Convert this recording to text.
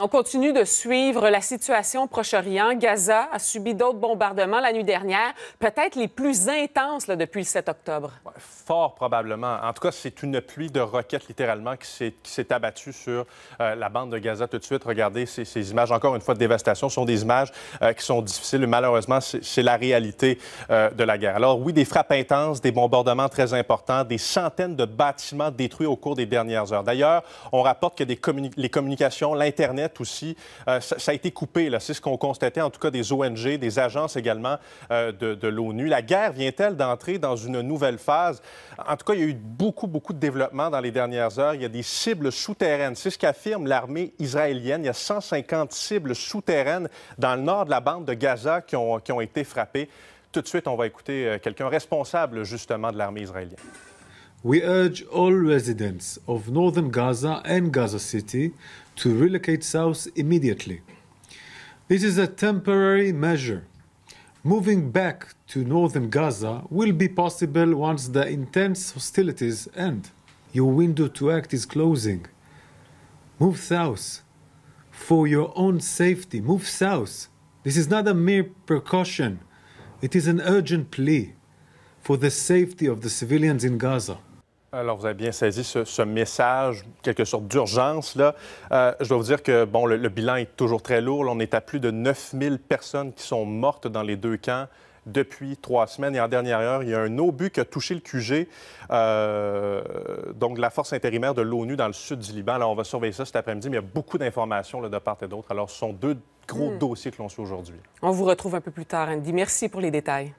On continue de suivre la situation au Proche-Orient. Gaza a subi d'autres bombardements la nuit dernière, peut-être les plus intenses depuis le 7 octobre. fort probablement. En tout cas, c'est une pluie de roquettes littéralement qui s'est abattue sur euh, la bande de Gaza tout de suite. Regardez ces, images, encore une fois, de dévastation. Ce sont des images euh, qui sont difficiles. Malheureusement, c'est la réalité euh, de la guerre. Alors oui, des frappes intenses, des bombardements très importants, des centaines de bâtiments détruits au cours des dernières heures. D'ailleurs, on rapporte que des les communications, l'Internet, aussi, euh, ça, a été coupé. C'est ce qu'on constatait, en tout cas, des ONG, des agences également euh, de, l'ONU. La guerre vient-elle d'entrer dans une nouvelle phase? En tout cas, il y a eu beaucoup, beaucoup de développement dans les dernières heures. Il y a des cibles souterraines. C'est ce qu'affirme l'armée israélienne. Il y a 150 cibles souterraines dans le nord de la bande de Gaza qui ont été frappées. Tout de suite, on va écouter euh, quelqu'un responsable justement de l'armée israélienne. We urge all residents of northern Gaza and Gaza City to relocate south immediately. This is a temporary measure. Moving back to northern Gaza will be possible once the intense hostilities end. Your window to act is closing. Move south. For your own safety, move south. This is not a mere precaution, it is an urgent plea for the safety of the civilians in Gaza. Alors, vous avez bien saisi ce, message, quelque sorte d'urgence. Là. Euh, je dois vous dire que bon, le, bilan est toujours très lourd. on est à plus de 9000 personnes qui sont mortes dans les deux camps depuis trois semaines. Et en dernière heure, il y a un obus qui a touché le QG, euh, donc la force intérimaire de l'ONU dans le sud du Liban. Alors, on va surveiller ça cet après-midi, mais il y a beaucoup d'informations de part et d'autre. Alors, ce sont deux gros hmm. dossiers que l'on suit aujourd'hui. On vous retrouve un peu plus tard, Andy. Merci pour les détails.